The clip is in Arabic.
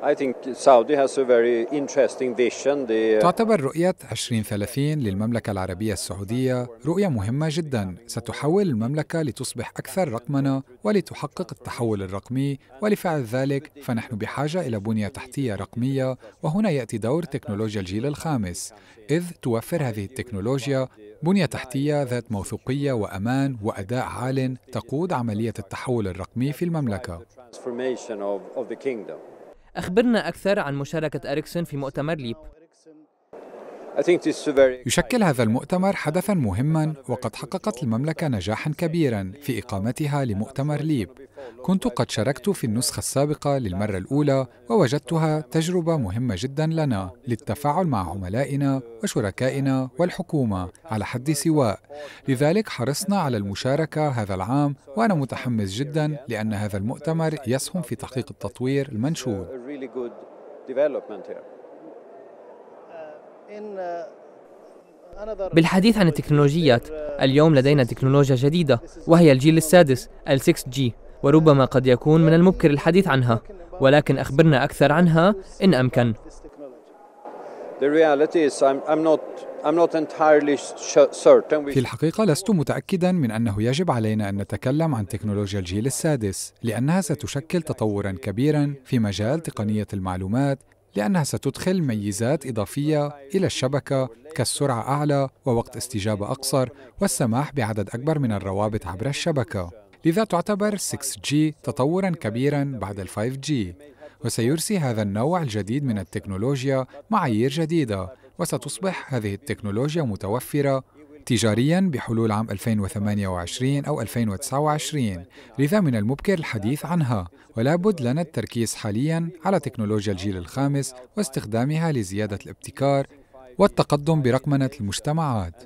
Uh, تعتبر رؤية 2030 للمملكة العربية السعودية رؤية مهمة جدا ستحول المملكة لتصبح أكثر رقمنة ولتحقق التحول الرقمي ولفعل ذلك فنحن بحاجة إلى بنية تحتية رقمية وهنا يأتي دور تكنولوجيا الجيل الخامس إذ توفر هذه التكنولوجيا بنية تحتية ذات موثوقية وأمان وأداء عال تقود عملية التحول الرقمي في المملكة. أخبرنا أكثر عن مشاركة أريكسون في مؤتمر ليب يشكل هذا المؤتمر حدثا مهما وقد حققت المملكه نجاحا كبيرا في اقامتها لمؤتمر ليب كنت قد شاركت في النسخة السابقة للمرة الأولى ووجدتها تجربة مهمة جدا لنا للتفاعل مع عملائنا وشركائنا والحكومة على حد سواء لذلك حرصنا على المشاركة هذا العام وأنا متحمس جدا لأن هذا المؤتمر يسهم في تحقيق التطوير المنشود uh, uh, بالحديث عن التكنولوجيات اليوم لدينا تكنولوجيا جديدة وهي الجيل السادس ال 6G وربما قد يكون من المبكر الحديث عنها ولكن أخبرنا أكثر عنها إن أمكن في الحقيقة لست متأكدا من أنه يجب علينا أن نتكلم عن تكنولوجيا الجيل السادس لأنها ستشكل تطورا كبيرا في مجال تقنية المعلومات لأنها ستدخل ميزات إضافية إلى الشبكة كالسرعة أعلى ووقت استجابة أقصر والسماح بعدد أكبر من الروابط عبر الشبكة لذا تعتبر 6G تطورا كبيرا بعد ال 5G وسيرسي هذا النوع الجديد من التكنولوجيا معايير جديدة وستصبح هذه التكنولوجيا متوفرة تجاريا بحلول عام 2028 أو 2029 لذا من المبكر الحديث عنها ولا بد لنا التركيز حاليا على تكنولوجيا الجيل الخامس واستخدامها لزيادة الابتكار والتقدم برقمنة المجتمعات